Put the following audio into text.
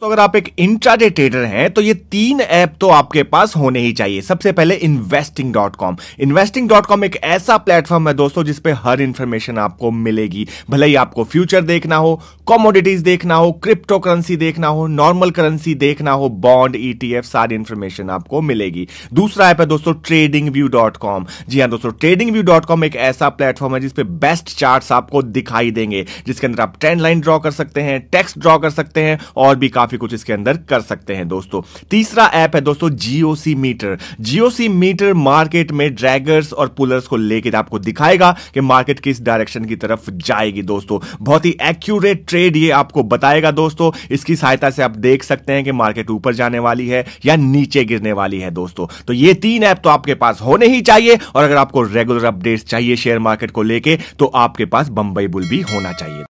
तो अगर आप एक इंट्राडे ट्रेडर हैं तो ये तीन ऐप तो आपके पास होने ही चाहिए सबसे पहले investing dot com investing dot com एक ऐसा प्लेटफॉर्म है दोस्तों पे हर इंफॉर्मेशन आपको मिलेगी भले ही आपको फ्यूचर देखना हो कॉमोडिटीज देखना हो क्रिप्टो करेंसी देखना हो नॉर्मल करेंसी देखना हो बॉन्ड ईटीएफ e सारी इंफॉर्मेशन आपको मिलेगी दूसरा ऐप है दोस्तों ट्रेडिंग व्यू डॉट कॉम जी हाँ दोस्तों ट्रेडिंग व्यू डॉट कॉम एक ऐसा प्लेटफॉर्म है जिसपे बेस्ट चार्ट आपको दिखाई देंगे जिसके अंदर आप ट्रेंड लाइन ड्रॉ कर सकते हैं टेक्स्ट ड्रॉ कर सकते हैं और भी काफी काफी कुछ इसके अंदर कर सकते हैं दोस्तों तीसरा ऐप है दोस्तों GOC meter GOC meter market में ड्रैगर्स और पुलर्स को लेकर तो आपको दिखाएगा कि मार्केट किस डायरेक्शन की तरफ जाएगी दोस्तों बहुत ही एक्यूरेट ट्रेड ये आपको बताएगा दोस्तों इसकी सहायता से आप देख सकते हैं कि मार्केट ऊपर जाने वाली है या नीचे गिरने वाली है दोस्तों तो ये तीन ऐप तो आपके पास होने ही चाहिए और अगर आपको रेगुलर अपडेट्स चाहिए शेयर मार्केट को लेके तो आपके पास बंबई बुल भी होना चाहिए